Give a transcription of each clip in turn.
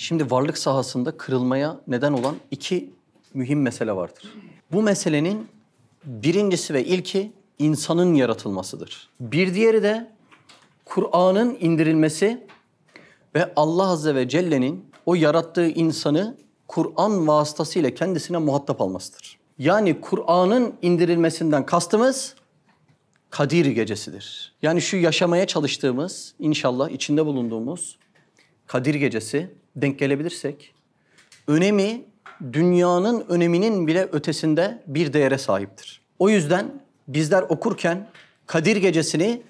Şimdi varlık sahasında kırılmaya neden olan iki mühim mesele vardır. Bu meselenin birincisi ve ilki insanın yaratılmasıdır. Bir diğeri de Kur'an'ın indirilmesi ve Allah Azze ve Celle'nin o yarattığı insanı Kur'an vasıtasıyla kendisine muhatap almasıdır. Yani Kur'an'ın indirilmesinden kastımız Kadir gecesidir. Yani şu yaşamaya çalıştığımız, inşallah içinde bulunduğumuz Kadir gecesi denk gelebilirsek önemi dünyanın öneminin bile ötesinde bir değere sahiptir. O yüzden bizler okurken Kadir Gecesi'ni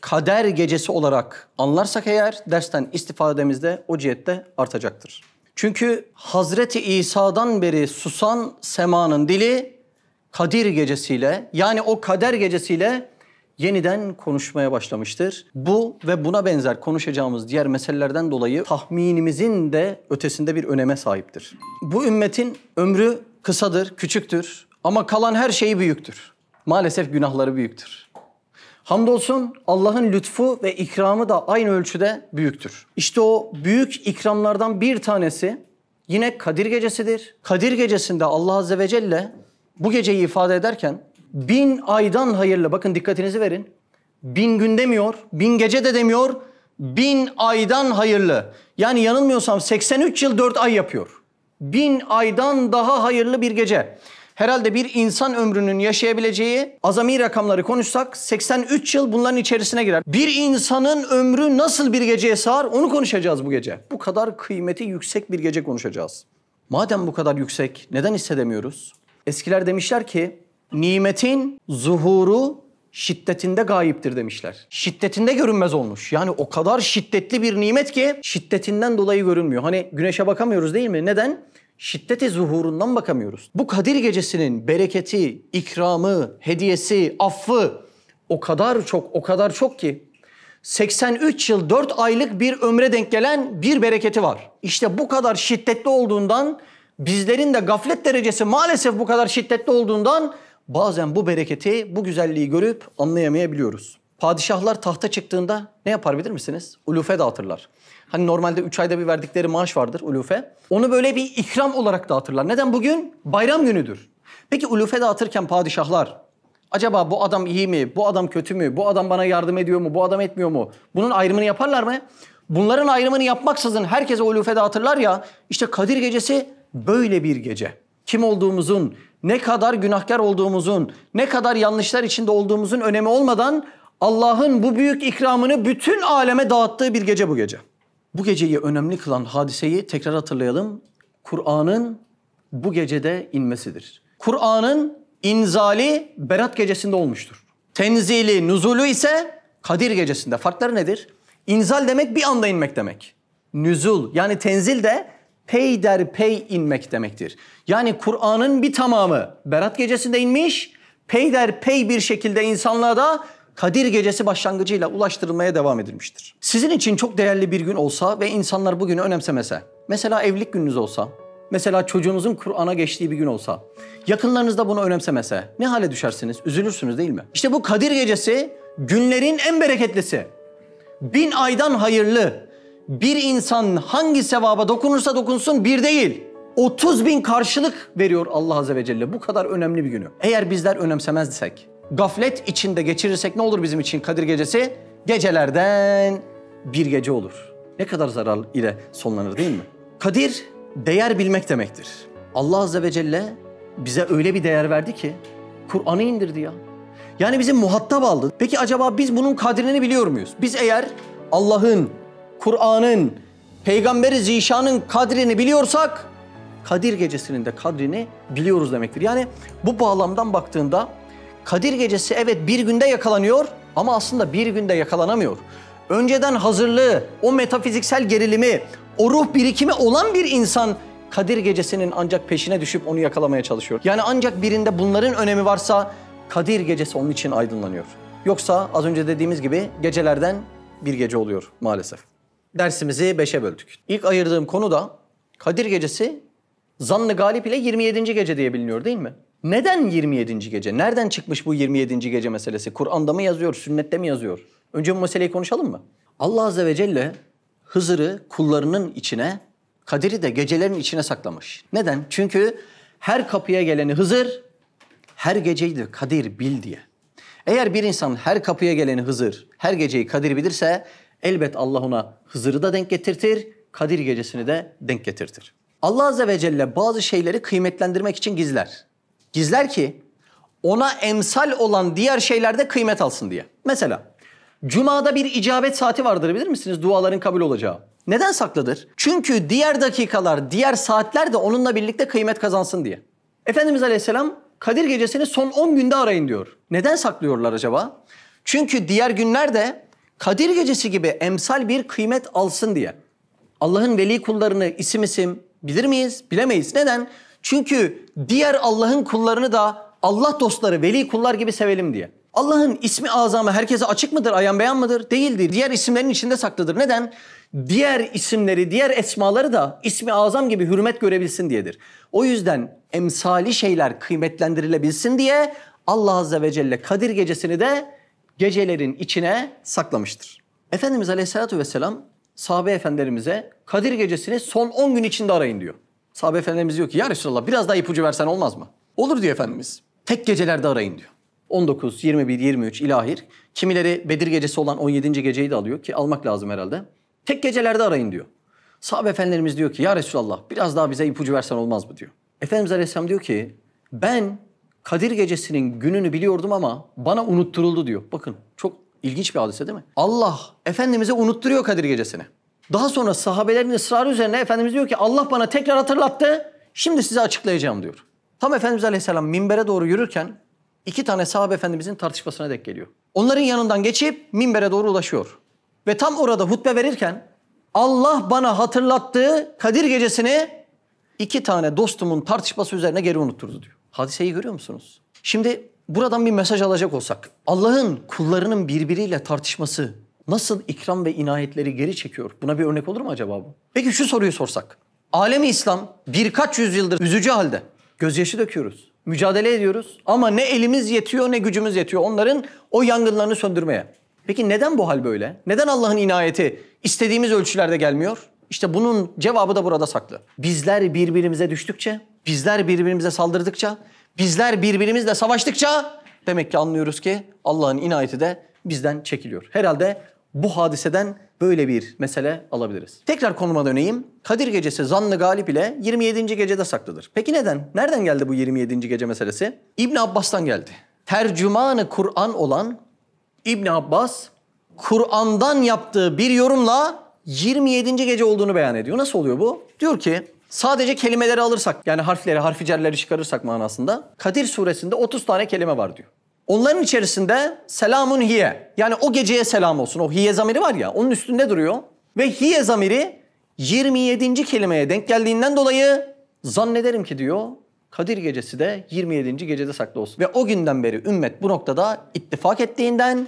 kader gecesi olarak anlarsak eğer dersten istifademiz de o cihette artacaktır. Çünkü Hazreti İsa'dan beri susan semanın dili Kadir gecesiyle yani o kader gecesiyle yeniden konuşmaya başlamıştır. Bu ve buna benzer konuşacağımız diğer meselelerden dolayı tahminimizin de ötesinde bir öneme sahiptir. Bu ümmetin ömrü kısadır, küçüktür ama kalan her şeyi büyüktür. Maalesef günahları büyüktür. Hamdolsun Allah'ın lütfu ve ikramı da aynı ölçüde büyüktür. İşte o büyük ikramlardan bir tanesi yine Kadir Gecesi'dir. Kadir Gecesi'nde Allah Azze ve Celle bu geceyi ifade ederken Bin aydan hayırlı. Bakın dikkatinizi verin. Bin gün demiyor, bin gece de demiyor. Bin aydan hayırlı. Yani yanılmıyorsam 83 yıl 4 ay yapıyor. Bin aydan daha hayırlı bir gece. Herhalde bir insan ömrünün yaşayabileceği azami rakamları konuşsak 83 yıl bunların içerisine girer. Bir insanın ömrü nasıl bir geceye sığar onu konuşacağız bu gece. Bu kadar kıymeti yüksek bir gece konuşacağız. Madem bu kadar yüksek neden hissedemiyoruz? Eskiler demişler ki nimetin zuhuru şiddetinde gayiptir demişler. Şiddetinde görünmez olmuş. Yani o kadar şiddetli bir nimet ki şiddetinden dolayı görünmüyor. Hani güneşe bakamıyoruz değil mi? Neden? şiddeti zuhurundan bakamıyoruz. Bu Kadir Gecesi'nin bereketi, ikramı, hediyesi, affı o kadar çok, o kadar çok ki 83 yıl 4 aylık bir ömre denk gelen bir bereketi var. İşte bu kadar şiddetli olduğundan bizlerin de gaflet derecesi maalesef bu kadar şiddetli olduğundan bazen bu bereketi, bu güzelliği görüp anlayamayabiliyoruz. Padişahlar tahta çıktığında ne yapar bilir misiniz? Ulufe dağıtırlar. Hani normalde 3 ayda bir verdikleri maaş vardır ulufe. Onu böyle bir ikram olarak dağıtırlar. Neden? Bugün bayram günüdür. Peki ulufe dağıtırken padişahlar acaba bu adam iyi mi, bu adam kötü mü, bu adam bana yardım ediyor mu, bu adam etmiyor mu? Bunun ayrımını yaparlar mı? Bunların ayrımını yapmaksızın herkese ulufe dağıtırlar ya işte Kadir Gecesi böyle bir gece. Kim olduğumuzun, ne kadar günahkar olduğumuzun, ne kadar yanlışlar içinde olduğumuzun önemi olmadan Allah'ın bu büyük ikramını bütün aleme dağıttığı bir gece bu gece. Bu geceyi önemli kılan hadiseyi tekrar hatırlayalım. Kur'an'ın bu gecede inmesidir. Kur'an'ın inzali Berat gecesinde olmuştur. Tenzili, nuzulu ise Kadir gecesinde. Farkları nedir? İnzal demek bir anda inmek demek. Nüzul yani tenzil de peyderpey inmek demektir. Yani Kur'an'ın bir tamamı Berat gecesinde inmiş, peyderpey bir şekilde insanlığa da Kadir Gecesi başlangıcıyla ulaştırılmaya devam edilmiştir. Sizin için çok değerli bir gün olsa ve insanlar bugünü önemsemese, mesela evlilik gününüz olsa, mesela çocuğunuzun Kur'an'a geçtiği bir gün olsa, yakınlarınızda bunu önemsemese ne hale düşersiniz? Üzülürsünüz değil mi? İşte bu Kadir Gecesi günlerin en bereketlisi, bin aydan hayırlı, bir insan hangi sevaba dokunursa dokunsun bir değil. 30 bin karşılık veriyor Allah Azze ve Celle bu kadar önemli bir günü. Eğer bizler önemsemezsek, gaflet içinde geçirirsek ne olur bizim için Kadir Gecesi? Gecelerden bir gece olur. Ne kadar zarar ile sonlanır değil mi? Kadir, değer bilmek demektir. Allah Azze ve Celle bize öyle bir değer verdi ki Kur'an'ı indirdi ya. Yani bizi muhatap aldı. Peki acaba biz bunun kadrini biliyor muyuz? Biz eğer Allah'ın Kur'an'ın, Peygamberi Zişan'ın kadrini biliyorsak Kadir Gecesi'nin de kadrini biliyoruz demektir. Yani bu bağlamdan baktığında Kadir Gecesi evet bir günde yakalanıyor ama aslında bir günde yakalanamıyor. Önceden hazırlığı, o metafiziksel gerilimi, o ruh birikimi olan bir insan Kadir Gecesi'nin ancak peşine düşüp onu yakalamaya çalışıyor. Yani ancak birinde bunların önemi varsa Kadir Gecesi onun için aydınlanıyor. Yoksa az önce dediğimiz gibi gecelerden bir gece oluyor maalesef dersimizi beşe böldük. İlk ayırdığım konu da Kadir Gecesi Zannı Galip ile 27. gece diye biliniyor değil mi? Neden 27. gece? Nereden çıkmış bu 27. gece meselesi? Kur'an'da mı yazıyor, sünnette mi yazıyor? Önce bu meseleyi konuşalım mı? Allah Azze ve Celle Hızır'ı kullarının içine, Kadir'i de gecelerin içine saklamış. Neden? Çünkü her kapıya geleni Hızır, her geceyi de Kadir bil diye. Eğer bir insan her kapıya geleni Hızır, her geceyi Kadir bilirse Elbet Allah ona Hızır'ı da denk getirtir, Kadir gecesini de denk getirtir. Allah Azze ve Celle bazı şeyleri kıymetlendirmek için gizler. Gizler ki ona emsal olan diğer şeylerde kıymet alsın diye. Mesela Cuma'da bir icabet saati vardır bilir misiniz duaların kabul olacağı? Neden saklıdır? Çünkü diğer dakikalar, diğer saatler de onunla birlikte kıymet kazansın diye. Efendimiz Aleyhisselam Kadir gecesini son 10 günde arayın diyor. Neden saklıyorlar acaba? Çünkü diğer günlerde Kadir gecesi gibi emsal bir kıymet alsın diye. Allah'ın veli kullarını isim isim bilir miyiz? Bilemeyiz. Neden? Çünkü diğer Allah'ın kullarını da Allah dostları, veli kullar gibi sevelim diye. Allah'ın ismi azamı herkese açık mıdır, ayan beyan mıdır? Değildir. Diğer isimlerin içinde saklıdır. Neden? Diğer isimleri, diğer esmaları da ismi azam gibi hürmet görebilsin diyedir. O yüzden emsali şeyler kıymetlendirilebilsin diye Allah Azze ve Celle Kadir gecesini de gecelerin içine saklamıştır. Efendimiz Aleyhisselatü Vesselam sahabe efendilerimize Kadir gecesini son 10 gün içinde arayın diyor. Sahabe efendilerimiz diyor ki ya Resulallah biraz daha ipucu versen olmaz mı? Olur diyor Efendimiz. Tek gecelerde arayın diyor. 19, 21, 23 ilahir. Kimileri Bedir gecesi olan 17. geceyi de alıyor ki almak lazım herhalde. Tek gecelerde arayın diyor. Sahabe efendilerimiz diyor ki ya Resulallah biraz daha bize ipucu versen olmaz mı diyor. Efendimiz Aleyhisselam diyor ki ben Kadir Gecesi'nin gününü biliyordum ama bana unutturuldu diyor. Bakın çok ilginç bir hadise değil mi? Allah Efendimiz'e unutturuyor Kadir Gecesi'ni. Daha sonra sahabelerin ısrarı üzerine Efendimiz diyor ki Allah bana tekrar hatırlattı. Şimdi size açıklayacağım diyor. Tam Efendimiz Aleyhisselam minbere doğru yürürken iki tane sahabe Efendimiz'in tartışmasına denk geliyor. Onların yanından geçip minbere doğru ulaşıyor. Ve tam orada hutbe verirken Allah bana hatırlattığı Kadir Gecesi'ni iki tane dostumun tartışması üzerine geri unutturdu diyor. Hadiseyi görüyor musunuz? Şimdi buradan bir mesaj alacak olsak, Allah'ın kullarının birbiriyle tartışması nasıl ikram ve inayetleri geri çekiyor? Buna bir örnek olur mu acaba bu? Peki şu soruyu sorsak. Alemi İslam birkaç yüzyıldır üzücü halde gözyaşı döküyoruz. Mücadele ediyoruz ama ne elimiz yetiyor ne gücümüz yetiyor onların o yangınlarını söndürmeye. Peki neden bu hal böyle? Neden Allah'ın inayeti istediğimiz ölçülerde gelmiyor? İşte bunun cevabı da burada saklı. Bizler birbirimize düştükçe, bizler birbirimize saldırdıkça, bizler birbirimizle savaştıkça demek ki anlıyoruz ki Allah'ın inayeti de bizden çekiliyor. Herhalde bu hadiseden böyle bir mesele alabiliriz. Tekrar konuma döneyim. Kadir gecesi Zanlı galip ile 27. gecede saklıdır. Peki neden? Nereden geldi bu 27. gece meselesi? İbn Abbas'tan geldi. Tercümanı Kur'an olan İbn Abbas Kur'an'dan yaptığı bir yorumla 27. gece olduğunu beyan ediyor. Nasıl oluyor bu? Diyor ki sadece kelimeleri alırsak yani harfleri, harficerleri çıkarırsak manasında Kadir suresinde 30 tane kelime var diyor. Onların içerisinde selamun hiye yani o geceye selam olsun. O hiye zamiri var ya onun üstünde duruyor. Ve hiye zamiri 27. kelimeye denk geldiğinden dolayı zannederim ki diyor Kadir gecesi de 27. gecede saklı olsun. Ve o günden beri ümmet bu noktada ittifak ettiğinden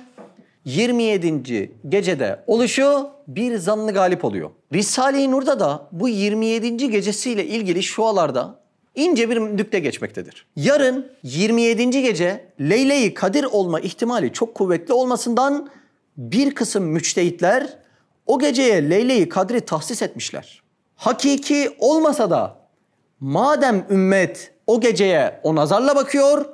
27. gecede oluşu bir zanlı galip oluyor. Risale-i Nur'da da bu 27. gecesiyle ilgili şualarda ince bir nükte geçmektedir. Yarın 27. gece leyle Kadir olma ihtimali çok kuvvetli olmasından bir kısım müçtehitler o geceye Leyle-i tahsis etmişler. Hakiki olmasa da madem ümmet o geceye o nazarla bakıyor,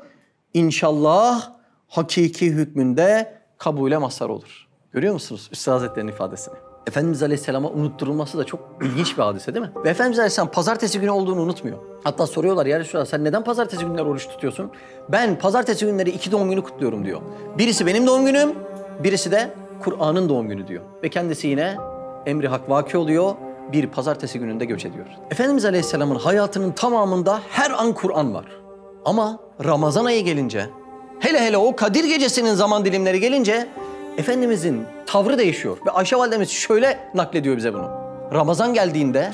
inşallah hakiki hükmünde kabule mazhar olur. Görüyor musunuz Üstad Hazretleri'nin ifadesini? Efendimiz Aleyhisselam'a unutturulması da çok ilginç bir hadise değil mi? Ve Efendimiz Aleyhisselam pazartesi günü olduğunu unutmuyor. Hatta soruyorlar ya Resulallah sen neden pazartesi günleri oruç tutuyorsun? Ben pazartesi günleri iki doğum günü kutluyorum diyor. Birisi benim doğum günüm, birisi de Kur'an'ın doğum günü diyor. Ve kendisi yine emri hak vaki oluyor. Bir pazartesi gününde göç ediyor. Efendimiz Aleyhisselam'ın hayatının tamamında her an Kur'an var. Ama Ramazan ayı gelince Hele hele o Kadir Gecesi'nin zaman dilimleri gelince Efendimizin tavrı değişiyor. Ve Ayşe validemiz şöyle naklediyor bize bunu. Ramazan geldiğinde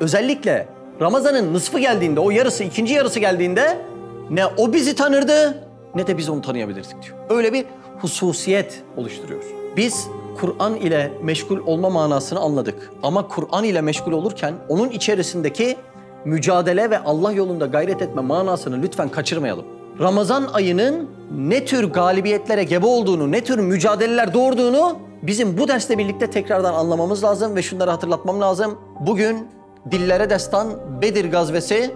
özellikle Ramazan'ın nısfı geldiğinde o yarısı ikinci yarısı geldiğinde ne o bizi tanırdı ne de biz onu tanıyabilirdik diyor. Öyle bir hususiyet oluşturuyor. Biz Kur'an ile meşgul olma manasını anladık. Ama Kur'an ile meşgul olurken onun içerisindeki mücadele ve Allah yolunda gayret etme manasını lütfen kaçırmayalım. Ramazan ayının ne tür galibiyetlere gebe olduğunu, ne tür mücadeleler doğurduğunu bizim bu derste birlikte tekrardan anlamamız lazım ve şunları hatırlatmam lazım. Bugün dillere destan Bedir gazvesi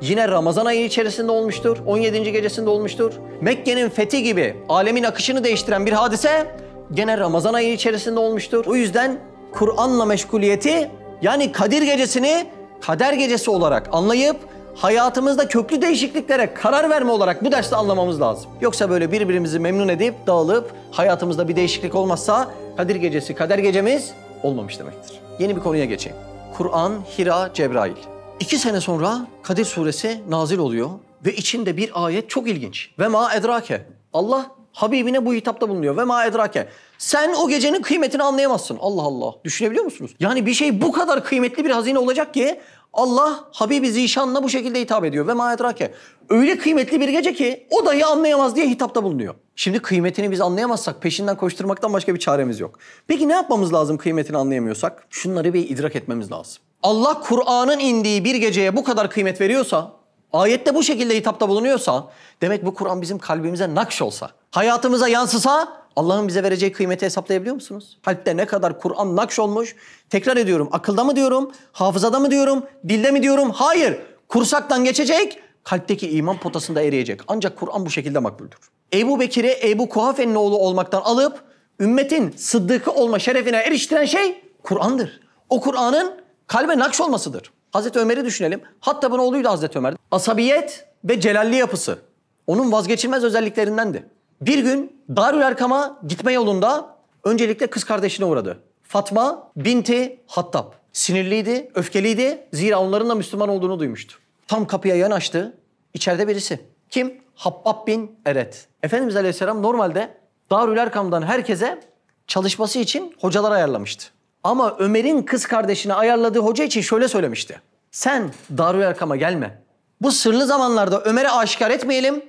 yine Ramazan ayı içerisinde olmuştur. 17. gecesinde olmuştur. Mekke'nin fethi gibi alemin akışını değiştiren bir hadise gene Ramazan ayı içerisinde olmuştur. O yüzden Kur'an'la meşguliyeti yani Kadir gecesini Kader gecesi olarak anlayıp hayatımızda köklü değişikliklere karar verme olarak bu dersi anlamamız lazım. Yoksa böyle birbirimizi memnun edip dağılıp hayatımızda bir değişiklik olmazsa Kadir Gecesi, Kader Gecemiz olmamış demektir. Yeni bir konuya geçeyim. Kur'an, Hira, Cebrail. İki sene sonra Kadir Suresi nazil oluyor ve içinde bir ayet çok ilginç. Ve ma edrake. Allah Habibine bu hitapta bulunuyor. Ve ma edrake. Sen o gecenin kıymetini anlayamazsın. Allah Allah. Düşünebiliyor musunuz? Yani bir şey bu kadar kıymetli bir hazine olacak ki Allah Habibi Zişan'la bu şekilde hitap ediyor ve maetrake. Öyle kıymetli bir gece ki o dahi anlayamaz diye hitapta bulunuyor. Şimdi kıymetini biz anlayamazsak peşinden koşturmaktan başka bir çaremiz yok. Peki ne yapmamız lazım kıymetini anlayamıyorsak? Şunları bir idrak etmemiz lazım. Allah Kur'an'ın indiği bir geceye bu kadar kıymet veriyorsa, ayette bu şekilde hitapta bulunuyorsa, demek bu Kur'an bizim kalbimize nakş olsa, hayatımıza yansısa Allah'ın bize vereceği kıymeti hesaplayabiliyor musunuz? Kalpte ne kadar Kur'an nakş olmuş. Tekrar ediyorum. Akılda mı diyorum? Hafızada mı diyorum? Dilde mi diyorum? Hayır. Kursaktan geçecek. Kalpteki iman potasında eriyecek. Ancak Kur'an bu şekilde makbuldür. Ebu Bekir'e Ebu Kuhafe'nin oğlu olmaktan alıp ümmetin sıddıkı olma şerefine eriştiren şey Kur'an'dır. O Kur'an'ın kalbe nakş olmasıdır. Hazreti Ömer'i düşünelim. Hatta bunun oğluydu Hazreti Ömer. Asabiyet ve celalli yapısı. Onun vazgeçilmez özelliklerindendi. Bir gün Darül Erkam'a gitme yolunda öncelikle kız kardeşine uğradı. Fatma binti Hattab. Sinirliydi, öfkeliydi. Zira onların da Müslüman olduğunu duymuştu. Tam kapıya yanaştı. İçeride birisi. Kim? Habbab bin Eret. Efendimiz Aleyhisselam normalde Darül Erkam'dan herkese çalışması için hocalar ayarlamıştı. Ama Ömer'in kız kardeşini ayarladığı hoca için şöyle söylemişti. Sen Darül Erkam'a gelme. Bu sırlı zamanlarda Ömer'e aşikar etmeyelim.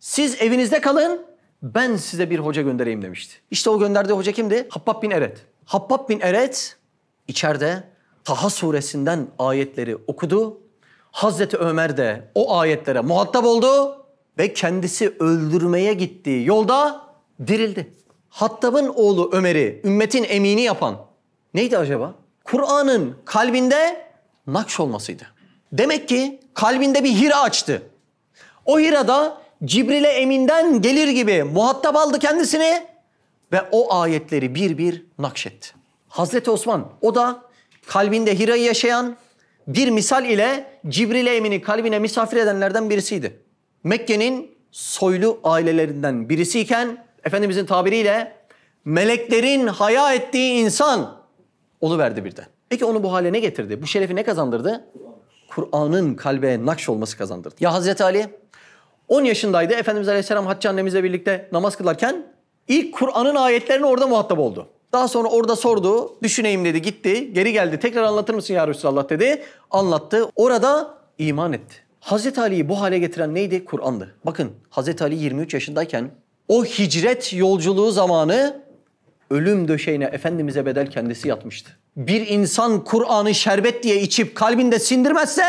Siz evinizde kalın, ben size bir hoca göndereyim demişti. İşte o gönderdiği hoca kimdi? Habbab bin Eret. Habbab bin Eret içeride Taha suresinden ayetleri okudu. Hazreti Ömer de o ayetlere muhatap oldu ve kendisi öldürmeye gittiği yolda dirildi. Hattab'ın oğlu Ömer'i ümmetin emini yapan neydi acaba? Kur'an'ın kalbinde nakş olmasıydı. Demek ki kalbinde bir hira açtı. O hirada Cibril'e eminden gelir gibi muhatap aldı kendisini ve o ayetleri bir bir nakşetti. Hazreti Osman o da kalbinde Hira'yı yaşayan bir misal ile Cibril'e emini kalbine misafir edenlerden birisiydi. Mekke'nin soylu ailelerinden birisiyken Efendimizin tabiriyle meleklerin haya ettiği insan verdi birden. Peki onu bu hale ne getirdi? Bu şerefi ne kazandırdı? Kur'an'ın kalbe nakş olması kazandırdı. Ya Hazreti Ali 10 yaşındaydı. Efendimiz Aleyhisselam Hatice annemizle birlikte namaz kılarken ilk Kur'an'ın ayetlerine orada muhatap oldu. Daha sonra orada sordu, düşüneyim dedi, gitti, geri geldi. Tekrar anlatır mısın ya Resulallah dedi. Anlattı. Orada iman etti. Hazreti Ali'yi bu hale getiren neydi? Kur'an'dı. Bakın Hazreti Ali 23 yaşındayken o hicret yolculuğu zamanı ölüm döşeğine Efendimiz'e bedel kendisi yatmıştı. Bir insan Kur'an'ı şerbet diye içip kalbinde sindirmezse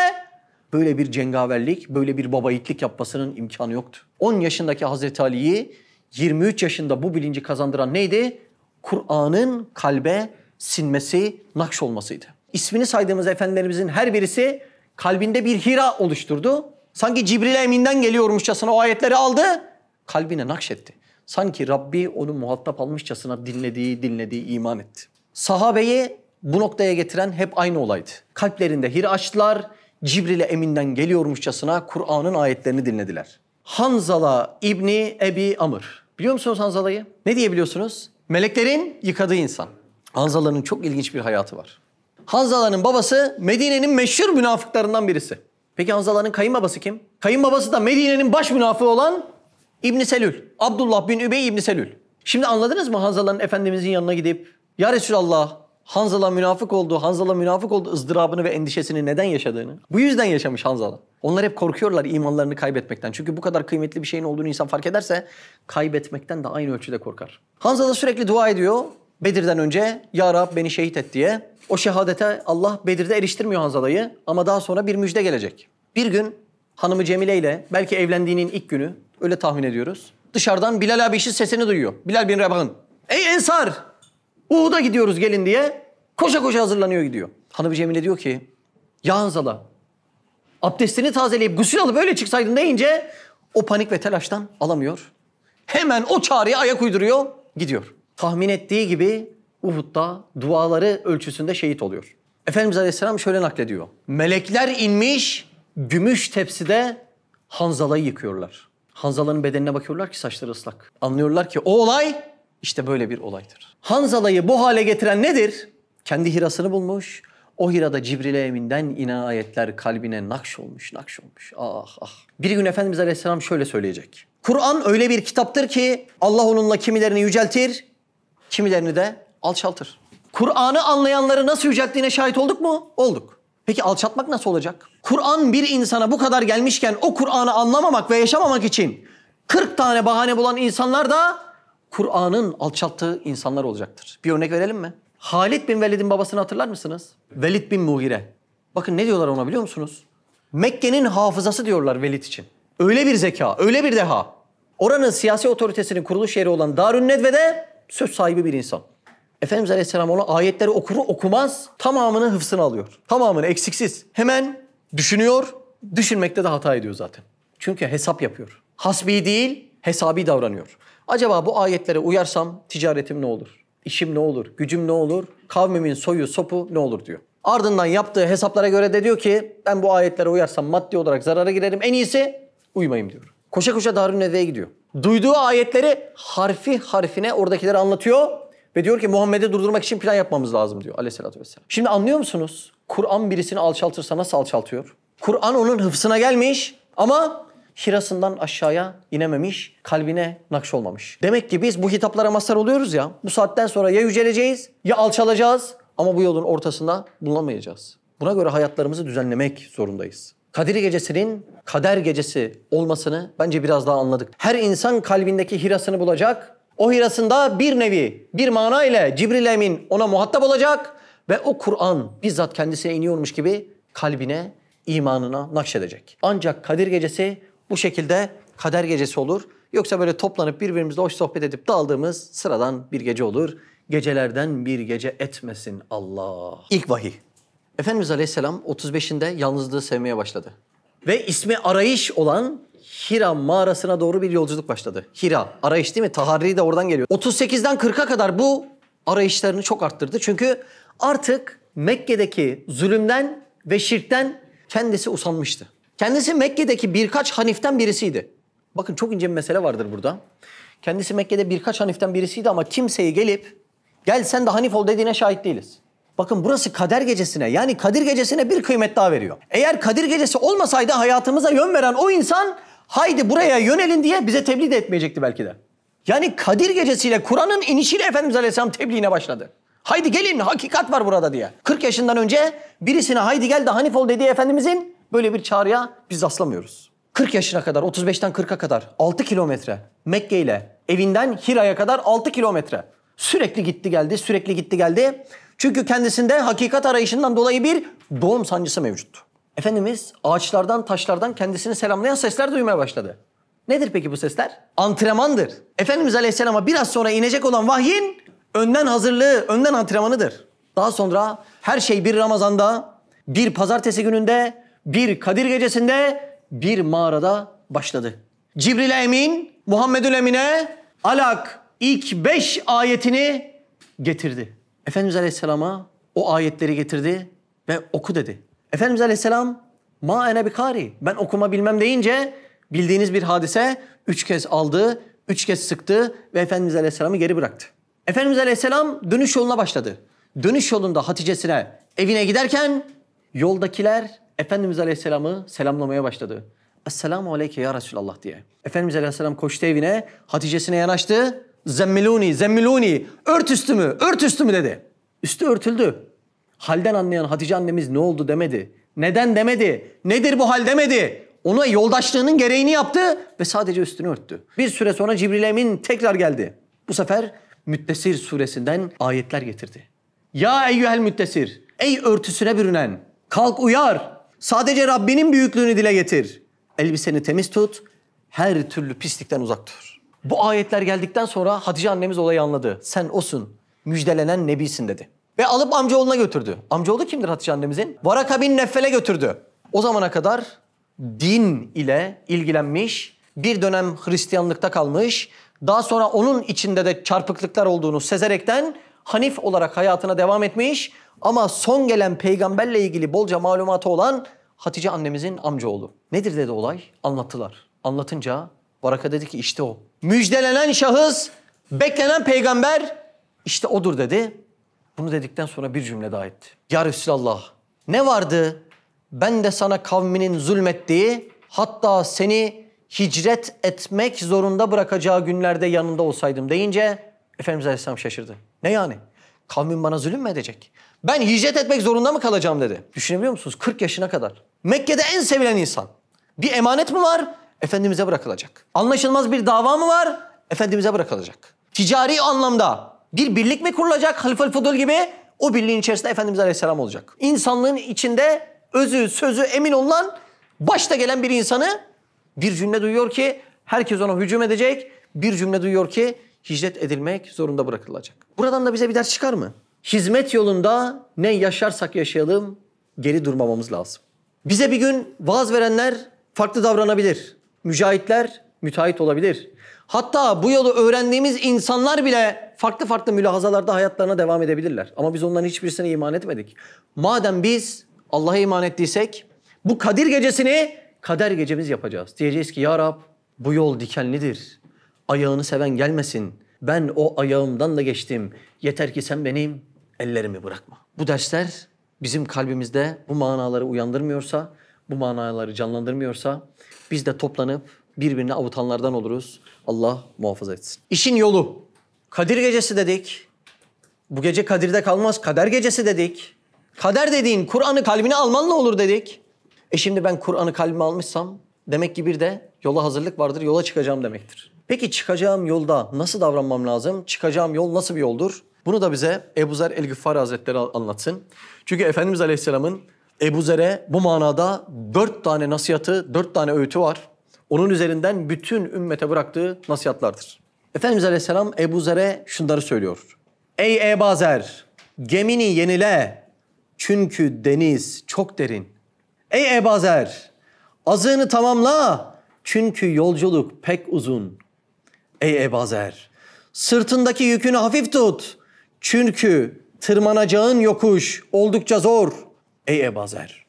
böyle bir cengaverlik, böyle bir babayiğitlik yapmasının imkanı yoktu. 10 yaşındaki Hazreti Ali'yi 23 yaşında bu bilinci kazandıran neydi? Kur'an'ın kalbe sinmesi, nakş olmasıydı. İsmini saydığımız efendilerimizin her birisi kalbinde bir hira oluşturdu. Sanki Cibril Emin'den geliyormuşçasına o ayetleri aldı, kalbine nakşetti. Sanki Rabbi onu muhatap almışçasına dinlediği, dinlediği iman etti. Sahabeyi bu noktaya getiren hep aynı olaydı. Kalplerinde hira açtılar, Cibril'e eminden geliyormuşçasına Kur'an'ın ayetlerini dinlediler. Hanzala İbni Ebi Amr. Biliyor musunuz Hanzala'yı? Ne diyebiliyorsunuz? Meleklerin yıkadığı insan. Hanzala'nın çok ilginç bir hayatı var. Hanzala'nın babası Medine'nin meşhur münafıklarından birisi. Peki Hanzala'nın kayınbabası kim? Kayınbabası da Medine'nin baş münafığı olan İbni Selül. Abdullah bin Übey İbni Selül. Şimdi anladınız mı Hanzala'nın Efendimizin yanına gidip Ya Resulallah Hanzala münafık olduğu, Hanzala münafık olduğu ızdırabını ve endişesini neden yaşadığını. Bu yüzden yaşamış Hanzala. Onlar hep korkuyorlar imanlarını kaybetmekten. Çünkü bu kadar kıymetli bir şeyin olduğunu insan fark ederse kaybetmekten de aynı ölçüde korkar. Hanzala sürekli dua ediyor. Bedir'den önce Ya Rab beni şehit et diye. O şehadete Allah Bedir'de eriştirmiyor Hanzala'yı ama daha sonra bir müjde gelecek. Bir gün hanımı Cemile ile belki evlendiğinin ilk günü öyle tahmin ediyoruz. Dışarıdan Bilal abi işin sesini duyuyor. Bilal bin Rabah'ın. Ey Ensar! Uhud'a gidiyoruz gelin diye. Koşa koşa hazırlanıyor gidiyor. Hanımı Cemile diyor ki ya Hanzala abdestini tazeleyip gusül alıp öyle çıksaydın deyince o panik ve telaştan alamıyor. Hemen o çağrıya ayak uyduruyor gidiyor. Tahmin ettiği gibi Uhud'da duaları ölçüsünde şehit oluyor. Efendimiz Aleyhisselam şöyle naklediyor. Melekler inmiş gümüş tepside Hanzala'yı yıkıyorlar. Hanzala'nın bedenine bakıyorlar ki saçları ıslak. Anlıyorlar ki o olay işte böyle bir olaydır. Hanzala'yı bu hale getiren nedir? Kendi hirasını bulmuş. O hirada Cibril'e eminden inen ayetler kalbine nakş olmuş, nakş olmuş. Ah ah. Bir gün Efendimiz Aleyhisselam şöyle söyleyecek. Kur'an öyle bir kitaptır ki Allah onunla kimilerini yüceltir, kimilerini de alçaltır. Kur'an'ı anlayanları nasıl yücelttiğine şahit olduk mu? Olduk. Peki alçaltmak nasıl olacak? Kur'an bir insana bu kadar gelmişken o Kur'an'ı anlamamak ve yaşamamak için 40 tane bahane bulan insanlar da Kur'an'ın alçalttığı insanlar olacaktır. Bir örnek verelim mi? Halid bin Velid'in babasını hatırlar mısınız? Velid bin Mughire. Bakın ne diyorlar ona biliyor musunuz? Mekke'nin hafızası diyorlar Velid için. Öyle bir zeka, öyle bir deha. Oranın siyasi otoritesinin kuruluş yeri olan Darün Nedve'de söz sahibi bir insan. Efendimiz Aleyhisselam ona ayetleri okur okumaz tamamını hıfsına alıyor. Tamamını eksiksiz. Hemen düşünüyor, düşünmekte de hata ediyor zaten. Çünkü hesap yapıyor. Hasbi değil, hesabi davranıyor. Acaba bu ayetlere uyarsam ticaretim ne olur? İşim ne olur? Gücüm ne olur? Kavmimin soyu sopu ne olur diyor. Ardından yaptığı hesaplara göre de diyor ki ben bu ayetlere uyarsam maddi olarak zarara girerim. En iyisi uymayayım diyor. Koşa koşa Darun gidiyor. Duyduğu ayetleri harfi harfine oradakileri anlatıyor. Ve diyor ki Muhammed'i durdurmak için plan yapmamız lazım diyor aleyhissalatü vesselam. Şimdi anlıyor musunuz? Kur'an birisini alçaltırsa nasıl alçaltıyor? Kur'an onun hıfsına gelmiş ama Şirasından aşağıya inememiş, kalbine nakş olmamış. Demek ki biz bu hitaplara mazhar oluyoruz ya, bu saatten sonra ya yüceleceğiz ya alçalacağız ama bu yolun ortasında bulunamayacağız. Buna göre hayatlarımızı düzenlemek zorundayız. Kadir Gecesi'nin kader gecesi olmasını bence biraz daha anladık. Her insan kalbindeki hirasını bulacak. O hirasında bir nevi, bir mana ile Cibril Emin ona muhatap olacak ve o Kur'an bizzat kendisine iniyormuş gibi kalbine, imanına nakşedecek. Ancak Kadir Gecesi bu şekilde kader gecesi olur. Yoksa böyle toplanıp birbirimizle hoş sohbet edip daldığımız sıradan bir gece olur. Gecelerden bir gece etmesin Allah. İlk vahiy. Efendimiz Aleyhisselam 35'inde yalnızlığı sevmeye başladı. Ve ismi arayış olan Hira mağarasına doğru bir yolculuk başladı. Hira, arayış değil mi? Taharri de oradan geliyor. 38'den 40'a kadar bu arayışlarını çok arttırdı. Çünkü artık Mekke'deki zulümden ve şirkten kendisi usanmıştı. Kendisi Mekke'deki birkaç haniften birisiydi. Bakın çok ince bir mesele vardır burada. Kendisi Mekke'de birkaç haniften birisiydi ama kimseyi gelip gel sen de hanif ol dediğine şahit değiliz. Bakın burası kader gecesine yani Kadir gecesine bir kıymet daha veriyor. Eğer Kadir gecesi olmasaydı hayatımıza yön veren o insan haydi buraya yönelin diye bize tebliğ de etmeyecekti belki de. Yani Kadir gecesiyle Kur'an'ın inişiyle Efendimiz Aleyhisselam tebliğine başladı. Haydi gelin hakikat var burada diye. 40 yaşından önce birisine haydi gel de hanif ol dediği Efendimizin Böyle bir çağrıya biz aslamıyoruz. 40 yaşına kadar, 35'ten 40'a kadar 6 kilometre. Mekke ile evinden Hira'ya kadar 6 kilometre. Sürekli gitti geldi, sürekli gitti geldi. Çünkü kendisinde hakikat arayışından dolayı bir doğum sancısı mevcuttu. Efendimiz ağaçlardan, taşlardan kendisini selamlayan sesler duymaya başladı. Nedir peki bu sesler? Antrenmandır. Efendimiz Aleyhisselam'a biraz sonra inecek olan vahyin önden hazırlığı, önden antrenmanıdır. Daha sonra her şey bir Ramazan'da, bir pazartesi gününde bir Kadir gecesinde bir mağarada başladı. Cibril Emin Muhammedül Emin'e Alak ilk beş ayetini getirdi. Efendimiz Aleyhisselam'a o ayetleri getirdi ve oku dedi. Efendimiz Aleyhisselam ma ene bikari ben okuma bilmem deyince bildiğiniz bir hadise üç kez aldı, üç kez sıktı ve Efendimiz Aleyhisselam'ı geri bıraktı. Efendimiz Aleyhisselam dönüş yoluna başladı. Dönüş yolunda Hatice'sine evine giderken yoldakiler Efendimiz Aleyhisselam'ı selamlamaya başladı. Esselamu aleyke ya Resulallah diye. Efendimiz Aleyhisselam koştu evine, Hatice'sine yanaştı. Zemmiluni, zemmiluni, ört üstümü, ört üstümü dedi. Üstü örtüldü. Halden anlayan Hatice annemiz ne oldu demedi. Neden demedi, nedir bu hal demedi. Ona yoldaşlığının gereğini yaptı ve sadece üstünü örttü. Bir süre sonra Cibril Emin tekrar geldi. Bu sefer Müttesir suresinden ayetler getirdi. Ya eyyühel müttesir, ey örtüsüne bürünen, kalk uyar, Sadece Rabbinin büyüklüğünü dile getir. Elbiseni temiz tut. Her türlü pislikten uzak dur. Bu ayetler geldikten sonra Hatice annemiz olayı anladı. Sen osun, müjdelenen nebisin dedi. Ve alıp amcaoğluna götürdü. Amcaoğlu kimdir Hatice annemizin? Varaka bin Neffel'e götürdü. O zamana kadar din ile ilgilenmiş, bir dönem Hristiyanlıkta kalmış, daha sonra onun içinde de çarpıklıklar olduğunu sezerekten Hanif olarak hayatına devam etmiş, ama son gelen peygamberle ilgili bolca malumatı olan Hatice annemizin amcaoğlu. Nedir dedi olay? Anlattılar. Anlatınca Baraka dedi ki işte o. Müjdelenen şahıs, beklenen peygamber işte odur dedi. Bunu dedikten sonra bir cümle daha etti. Ya Resulallah ne vardı ben de sana kavminin zulmettiği hatta seni hicret etmek zorunda bırakacağı günlerde yanında olsaydım deyince Efendimiz Aleyhisselam şaşırdı. Ne yani? Kavmin bana zulüm mü edecek? Ben hicret etmek zorunda mı kalacağım dedi. Düşünebiliyor musunuz? 40 yaşına kadar. Mekke'de en sevilen insan. Bir emanet mi var? Efendimiz'e bırakılacak. Anlaşılmaz bir dava mı var? Efendimiz'e bırakılacak. Ticari anlamda bir birlik mi kurulacak? Halifel Fudul gibi o birliğin içerisinde Efendimiz Aleyhisselam olacak. İnsanlığın içinde özü, sözü emin olan başta gelen bir insanı bir cümle duyuyor ki herkes ona hücum edecek. Bir cümle duyuyor ki hicret edilmek zorunda bırakılacak. Buradan da bize bir ders çıkar mı? hizmet yolunda ne yaşarsak yaşayalım geri durmamamız lazım. Bize bir gün vaaz verenler farklı davranabilir. Mücahitler müteahhit olabilir. Hatta bu yolu öğrendiğimiz insanlar bile farklı farklı mülahazalarda hayatlarına devam edebilirler. Ama biz onların hiçbirisine iman etmedik. Madem biz Allah'a iman ettiysek bu Kadir gecesini kader gecemiz yapacağız. Diyeceğiz ki ya Rab bu yol dikenlidir. Ayağını seven gelmesin. Ben o ayağımdan da geçtim. Yeter ki sen benim ellerimi bırakma. Bu dersler bizim kalbimizde bu manaları uyandırmıyorsa, bu manaları canlandırmıyorsa biz de toplanıp birbirine avutanlardan oluruz. Allah muhafaza etsin. İşin yolu. Kadir gecesi dedik. Bu gece Kadir'de kalmaz. Kader gecesi dedik. Kader dediğin Kur'an'ı kalbine almanla olur dedik. E şimdi ben Kur'an'ı kalbime almışsam demek ki bir de yola hazırlık vardır, yola çıkacağım demektir. Peki çıkacağım yolda nasıl davranmam lazım? Çıkacağım yol nasıl bir yoldur? Bunu da bize Ebu Zer el-Gıffar Hazretleri anlatsın. Çünkü Efendimiz Aleyhisselam'ın Ebu Zer'e bu manada dört tane nasihatı, dört tane öğütü var. Onun üzerinden bütün ümmete bıraktığı nasihatlardır. Efendimiz Aleyhisselam Ebu Zer'e şunları söylüyor. Ey Ebu Zer, gemini yenile çünkü deniz çok derin. Ey Ebu Zer, azığını tamamla çünkü yolculuk pek uzun. Ey Ebazer! Sırtındaki yükünü hafif tut. Çünkü tırmanacağın yokuş oldukça zor. Ey Ebazer!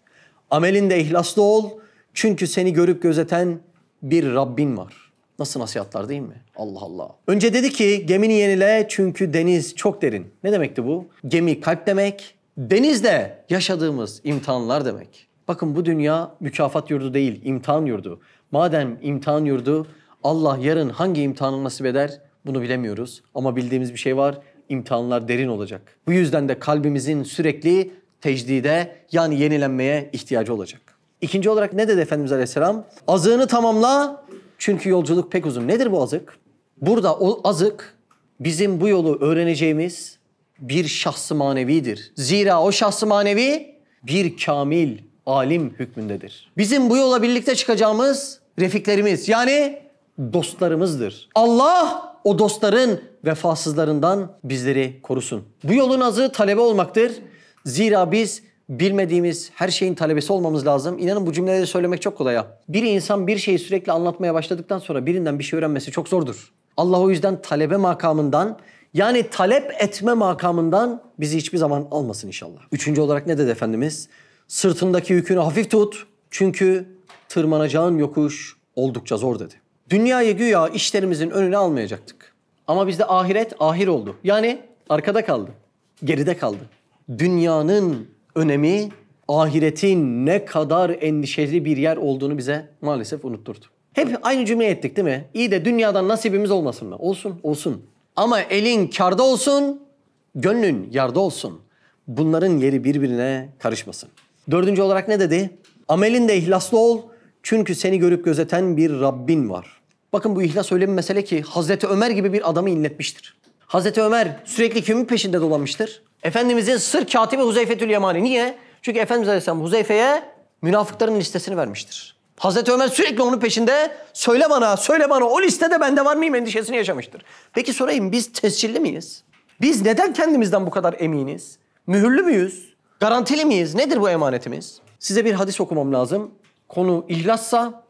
Amelinde ihlaslı ol. Çünkü seni görüp gözeten bir Rabbin var. Nasıl nasihatlar değil mi? Allah Allah. Önce dedi ki gemini yenile çünkü deniz çok derin. Ne demekti bu? Gemi kalp demek, deniz de yaşadığımız imtihanlar demek. Bakın bu dünya mükafat yurdu değil, imtihan yurdu. Madem imtihan yurdu, Allah yarın hangi imtihanı nasip eder bunu bilemiyoruz. Ama bildiğimiz bir şey var. İmtihanlar derin olacak. Bu yüzden de kalbimizin sürekli tecdide yani yenilenmeye ihtiyacı olacak. İkinci olarak ne dedi Efendimiz Aleyhisselam? Azığını tamamla çünkü yolculuk pek uzun. Nedir bu azık? Burada o azık bizim bu yolu öğreneceğimiz bir şahsı manevidir. Zira o şahsı manevi bir kamil alim hükmündedir. Bizim bu yola birlikte çıkacağımız refiklerimiz yani dostlarımızdır. Allah o dostların vefasızlarından bizleri korusun. Bu yolun azı talebe olmaktır. Zira biz bilmediğimiz her şeyin talebesi olmamız lazım. İnanın bu cümleleri söylemek çok kolay Bir insan bir şeyi sürekli anlatmaya başladıktan sonra birinden bir şey öğrenmesi çok zordur. Allah o yüzden talebe makamından yani talep etme makamından bizi hiçbir zaman almasın inşallah. Üçüncü olarak ne dedi Efendimiz? Sırtındaki yükünü hafif tut çünkü tırmanacağın yokuş oldukça zor dedi. Dünyayı güya işlerimizin önüne almayacaktık. Ama bizde ahiret ahir oldu. Yani arkada kaldı. Geride kaldı. Dünyanın önemi ahiretin ne kadar endişeli bir yer olduğunu bize maalesef unutturdu. Hep aynı cümleyi ettik değil mi? İyi de dünyadan nasibimiz olmasın mı? Olsun, olsun. Ama elin karda olsun, gönlün yarda olsun. Bunların yeri birbirine karışmasın. Dördüncü olarak ne dedi? Amelin de ihlaslı ol, çünkü seni görüp gözeten bir Rabbin var. Bakın bu ihlas öyle bir mesele ki Hazreti Ömer gibi bir adamı inletmiştir. Hazreti Ömer sürekli kimin peşinde dolanmıştır? Efendimizin sır katibi Huzeyfetül Yemani. Niye? Çünkü Efendimiz Aleyhisselam Huzeyfe'ye münafıkların listesini vermiştir. Hazreti Ömer sürekli onun peşinde söyle bana, söyle bana o listede bende var mıyım endişesini yaşamıştır. Peki sorayım biz tescilli miyiz? Biz neden kendimizden bu kadar eminiz? Mühürlü müyüz? Garantili miyiz? Nedir bu emanetimiz? Size bir hadis okumam lazım konu ihlassa,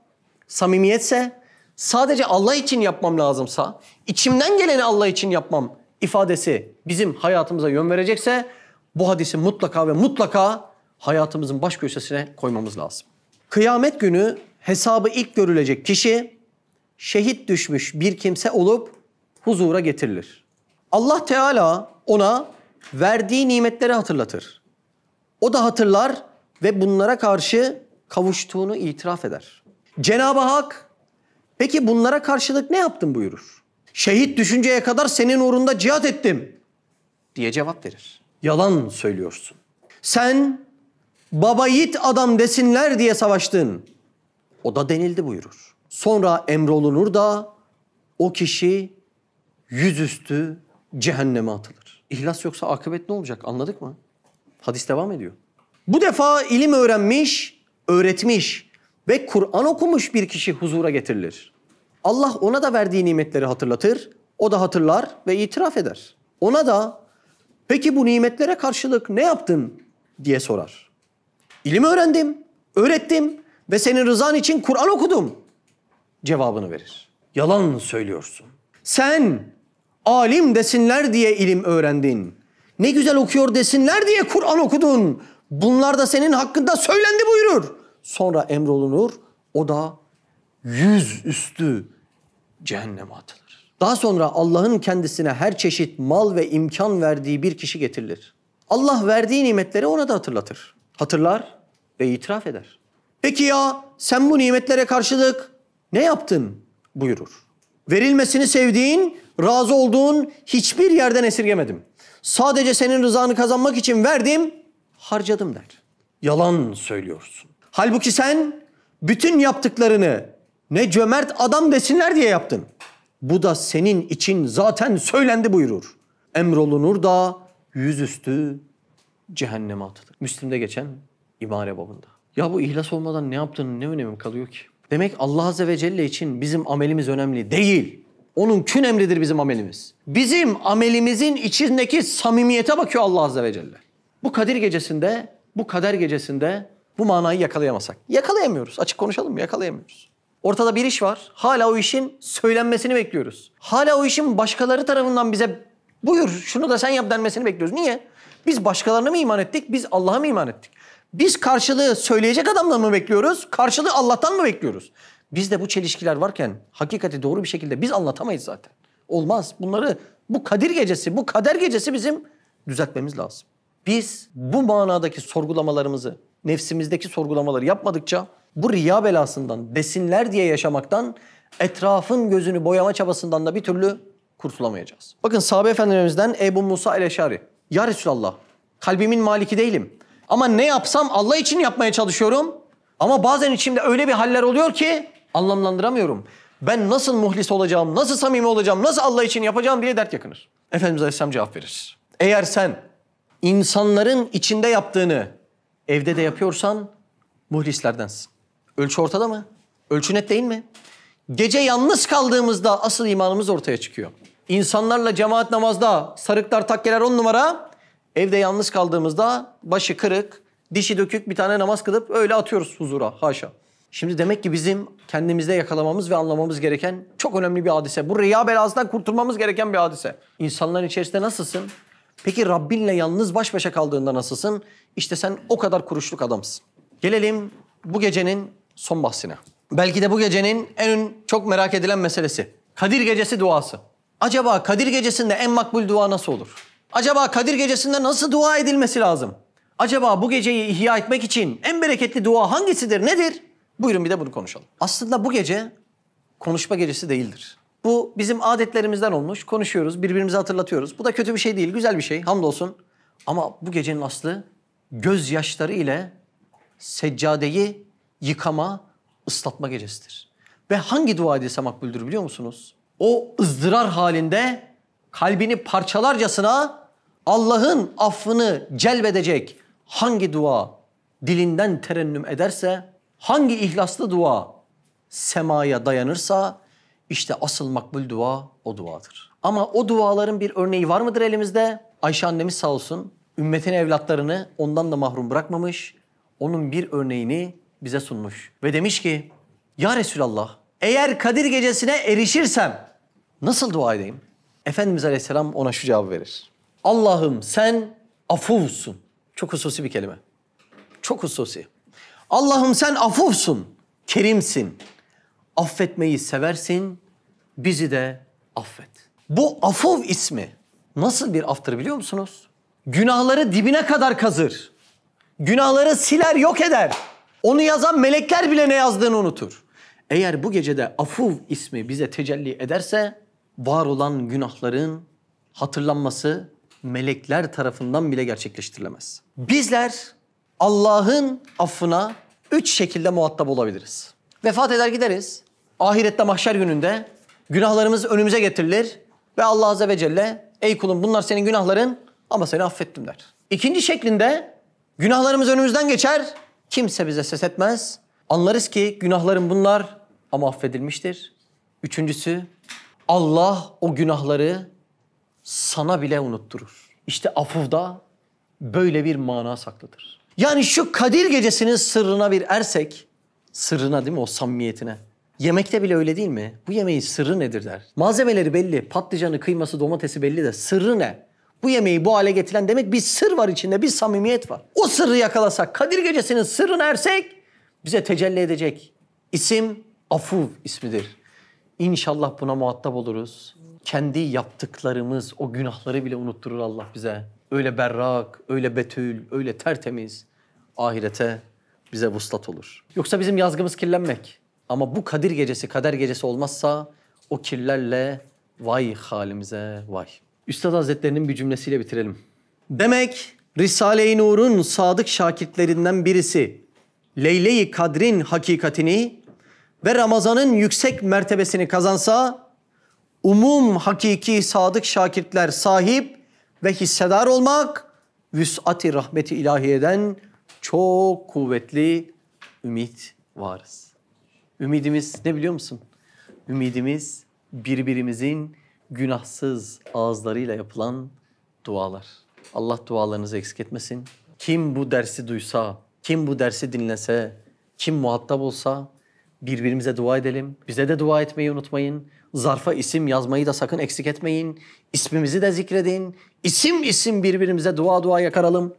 samimiyetse, sadece Allah için yapmam lazımsa, içimden geleni Allah için yapmam ifadesi bizim hayatımıza yön verecekse bu hadisi mutlaka ve mutlaka hayatımızın baş köşesine koymamız lazım. Kıyamet günü hesabı ilk görülecek kişi şehit düşmüş bir kimse olup huzura getirilir. Allah Teala ona verdiği nimetleri hatırlatır. O da hatırlar ve bunlara karşı kavuştuğunu itiraf eder. Cenab-ı Hak peki bunlara karşılık ne yaptın buyurur. Şehit düşünceye kadar senin uğrunda cihat ettim diye cevap verir. Yalan söylüyorsun. Sen baba yiğit adam desinler diye savaştın. O da denildi buyurur. Sonra emrolunur da o kişi yüzüstü cehenneme atılır. İhlas yoksa akıbet ne olacak anladık mı? Hadis devam ediyor. Bu defa ilim öğrenmiş, öğretmiş ve Kur'an okumuş bir kişi huzura getirilir. Allah ona da verdiği nimetleri hatırlatır, o da hatırlar ve itiraf eder. Ona da peki bu nimetlere karşılık ne yaptın diye sorar. İlim öğrendim, öğrettim ve senin rızan için Kur'an okudum cevabını verir. Yalan söylüyorsun. Sen alim desinler diye ilim öğrendin. Ne güzel okuyor desinler diye Kur'an okudun. Bunlar da senin hakkında söylendi buyurur. Sonra emrolunur. O da yüz üstü cehenneme atılır. Daha sonra Allah'ın kendisine her çeşit mal ve imkan verdiği bir kişi getirilir. Allah verdiği nimetleri ona da hatırlatır. Hatırlar ve itiraf eder. Peki ya sen bu nimetlere karşılık ne yaptın buyurur. Verilmesini sevdiğin, razı olduğun hiçbir yerden esirgemedim. Sadece senin rızanı kazanmak için verdim harcadım der. Yalan söylüyorsun. Halbuki sen bütün yaptıklarını ne cömert adam desinler diye yaptın. Bu da senin için zaten söylendi buyurur. Emrolunur da yüzüstü cehenneme atılır. Müslim'de geçen imare babında. Ya bu ihlas olmadan ne yaptığının ne önemi kalıyor ki? Demek Allah Azze ve Celle için bizim amelimiz önemli değil. Onun kün emridir bizim amelimiz. Bizim amelimizin içindeki samimiyete bakıyor Allah Azze ve Celle. Bu Kadir gecesinde, bu kader gecesinde bu manayı yakalayamasak. Yakalayamıyoruz. Açık konuşalım mı? yakalayamıyoruz. Ortada bir iş var. Hala o işin söylenmesini bekliyoruz. Hala o işin başkaları tarafından bize buyur şunu da sen yap denmesini bekliyoruz. Niye? Biz başkalarına mı iman ettik? Biz Allah'a mı iman ettik? Biz karşılığı söyleyecek adamdan mı bekliyoruz? Karşılığı Allah'tan mı bekliyoruz? Bizde bu çelişkiler varken hakikati doğru bir şekilde biz anlatamayız zaten. Olmaz. Bunları bu Kadir gecesi, bu kader gecesi bizim düzeltmemiz lazım. Biz bu manadaki sorgulamalarımızı, nefsimizdeki sorgulamaları yapmadıkça bu riya belasından, desinler diye yaşamaktan, etrafın gözünü boyama çabasından da bir türlü kurtulamayacağız. Bakın sahabe efendilerimizden Ebu Musa el-Eşari. Ya Resulallah, kalbimin maliki değilim. Ama ne yapsam Allah için yapmaya çalışıyorum. Ama bazen içimde öyle bir haller oluyor ki anlamlandıramıyorum. Ben nasıl muhlis olacağım, nasıl samimi olacağım, nasıl Allah için yapacağım diye dert yakınır. Efendimiz Aleyhisselam cevap verir. Eğer sen insanların içinde yaptığını evde de yapıyorsan muhlislerdensin. Ölçü ortada mı? Ölçü net değil mi? Gece yalnız kaldığımızda asıl imanımız ortaya çıkıyor. İnsanlarla cemaat namazda sarıklar takkeler on numara. Evde yalnız kaldığımızda başı kırık, dişi dökük bir tane namaz kılıp öyle atıyoruz huzura haşa. Şimdi demek ki bizim kendimizde yakalamamız ve anlamamız gereken çok önemli bir hadise. Bu riya belasından kurtulmamız gereken bir hadise. İnsanların içerisinde nasılsın? Peki Rabbinle yalnız baş başa kaldığında nasılsın? İşte sen o kadar kuruşluk adamsın. Gelelim bu gecenin son bahsine. Belki de bu gecenin en çok merak edilen meselesi. Kadir Gecesi duası. Acaba Kadir Gecesi'nde en makbul dua nasıl olur? Acaba Kadir Gecesi'nde nasıl dua edilmesi lazım? Acaba bu geceyi ihya etmek için en bereketli dua hangisidir, nedir? Buyurun bir de bunu konuşalım. Aslında bu gece konuşma gecesi değildir. Bu bizim adetlerimizden olmuş. Konuşuyoruz, birbirimizi hatırlatıyoruz. Bu da kötü bir şey değil, güzel bir şey. Hamdolsun. Ama bu gecenin aslı gözyaşları ile seccadeyi yıkama, ıslatma gecesidir. Ve hangi dua edilse makbuldür biliyor musunuz? O ızdırar halinde kalbini parçalarcasına Allah'ın affını celbedecek hangi dua dilinden terennüm ederse, hangi ihlaslı dua semaya dayanırsa işte asıl makbul dua o duadır. Ama o duaların bir örneği var mıdır elimizde? Ayşe annemiz sağ olsun ümmetine evlatlarını ondan da mahrum bırakmamış. Onun bir örneğini bize sunmuş. Ve demiş ki ya Resulallah eğer Kadir gecesine erişirsem nasıl dua edeyim? Efendimiz Aleyhisselam ona şu cevabı verir. Allah'ım sen afuvsun. Çok hususi bir kelime. Çok hususi. Allah'ım sen afuvsun, kerimsin, affetmeyi seversin, bizi de affet. Bu afov ismi nasıl bir aftır biliyor musunuz? Günahları dibine kadar kazır. Günahları siler, yok eder. Onu yazan melekler bile ne yazdığını unutur. Eğer bu gecede afuv ismi bize tecelli ederse var olan günahların hatırlanması melekler tarafından bile gerçekleştirilemez. Bizler Allah'ın affına üç şekilde muhatap olabiliriz. Vefat eder gideriz. Ahirette mahşer gününde günahlarımız önümüze getirilir ve Allah Azze ve Celle ey kulum bunlar senin günahların ama seni affettim der. İkinci şeklinde günahlarımız önümüzden geçer. Kimse bize ses etmez. Anlarız ki günahların bunlar ama affedilmiştir. Üçüncüsü Allah o günahları sana bile unutturur. İşte afuvda böyle bir mana saklıdır. Yani şu Kadir gecesinin sırrına bir ersek sırrına değil mi o samimiyetine. Yemekte bile öyle değil mi? Bu yemeğin sırrı nedir der. Malzemeleri belli. Patlıcanı, kıyması, domatesi belli de sırrı ne? Bu yemeği bu hale getiren demek bir sır var içinde, bir samimiyet var. O sırrı yakalasak, Kadir Gecesi'nin sırrını ersek bize tecelli edecek. Isim Afuv ismidir. İnşallah buna muhatap oluruz. Kendi yaptıklarımız, o günahları bile unutturur Allah bize. Öyle berrak, öyle betül, öyle tertemiz ahirete bize vuslat olur. Yoksa bizim yazgımız kirlenmek. Ama bu Kadir gecesi, kader gecesi olmazsa o kirlerle vay halimize vay. Üstad Hazretlerinin bir cümlesiyle bitirelim. Demek Risale-i Nur'un sadık şakirtlerinden birisi Leyle-i Kadr'in hakikatini ve Ramazan'ın yüksek mertebesini kazansa umum hakiki sadık şakirtler sahip ve hissedar olmak vüs'at-i rahmeti ilahiyeden çok kuvvetli ümit varız. Ümidimiz ne biliyor musun? Ümidimiz birbirimizin günahsız ağızlarıyla yapılan dualar. Allah dualarınızı eksik etmesin. Kim bu dersi duysa, kim bu dersi dinlese, kim muhatap olsa birbirimize dua edelim. Bize de dua etmeyi unutmayın. Zarfa isim yazmayı da sakın eksik etmeyin. İsmimizi de zikredin. İsim isim birbirimize dua dua yakaralım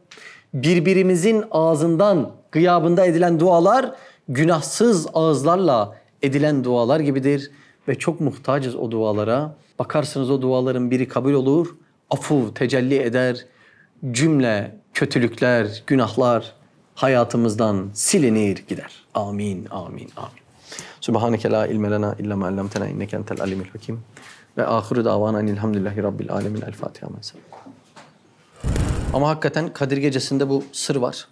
birbirimizin ağzından gıyabında edilen dualar günahsız ağızlarla edilen dualar gibidir ve çok muhtacız o dualara. Bakarsınız o duaların biri kabul olur, afu tecelli eder, cümle kötülükler, günahlar hayatımızdan silinir gider. Amin, amin, amin. Subhaneke la ilme lena illa ma allamtena inneke entel alimul hakim. Ve ahiru davana enilhamdülillahi rabbil alemin. El Fatiha. Ama hakikaten Kadir Gecesi'nde bu sır var.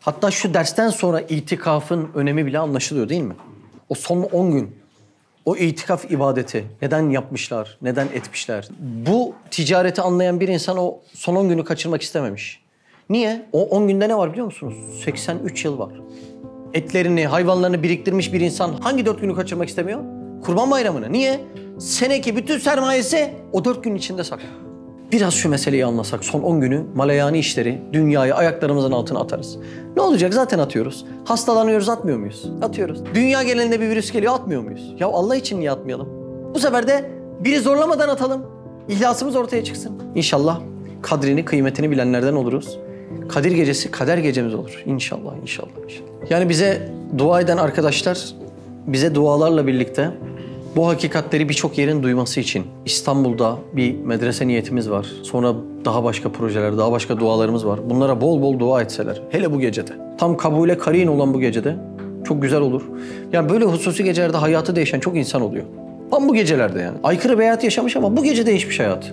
Hatta şu dersten sonra itikafın önemi bile anlaşılıyor değil mi? O son 10 gün, o itikaf ibadeti neden yapmışlar, neden etmişler? Bu ticareti anlayan bir insan o son 10 günü kaçırmak istememiş. Niye? O 10 günde ne var biliyor musunuz? 83 yıl var. Etlerini, hayvanlarını biriktirmiş bir insan hangi 4 günü kaçırmak istemiyor? Kurban bayramını. Niye? Seneki bütün sermayesi o 4 gün içinde saklı. Biraz şu meseleyi anlasak son 10 günü Maleyani işleri dünyayı ayaklarımızın altına atarız. Ne olacak zaten atıyoruz. Hastalanıyoruz atmıyor muyuz? Atıyoruz. Dünya genelinde bir virüs geliyor atmıyor muyuz? Ya Allah için niye atmayalım? Bu sefer de biri zorlamadan atalım. İhlasımız ortaya çıksın. İnşallah kadrini, kıymetini bilenlerden oluruz. Kadir gecesi kader gecemiz olur. İnşallah, inşallah, inşallah. Yani bize dua eden arkadaşlar bize dualarla birlikte bu hakikatleri birçok yerin duyması için İstanbul'da bir medrese niyetimiz var. Sonra daha başka projeler, daha başka dualarımız var. Bunlara bol bol dua etseler, hele bu gecede. Tam kabule karin olan bu gecede çok güzel olur. Yani böyle hususi gecelerde hayatı değişen çok insan oluyor. Tam bu gecelerde yani. Aykırı bir hayat yaşamış ama bu gece değişmiş şey hayat.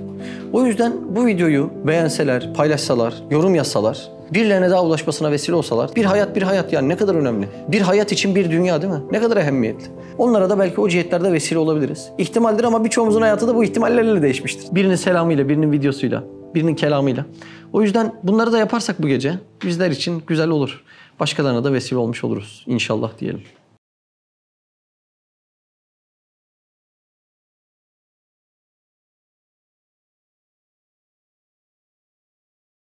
O yüzden bu videoyu beğenseler, paylaşsalar, yorum yazsalar birilerine daha ulaşmasına vesile olsalar bir hayat bir hayat yani ne kadar önemli. Bir hayat için bir dünya değil mi? Ne kadar ehemmiyetli. Onlara da belki o cihetlerde vesile olabiliriz. İhtimaldir ama birçoğumuzun hayatı da bu ihtimallerle değişmiştir. Birinin selamıyla, birinin videosuyla, birinin kelamıyla. O yüzden bunları da yaparsak bu gece bizler için güzel olur. Başkalarına da vesile olmuş oluruz inşallah diyelim.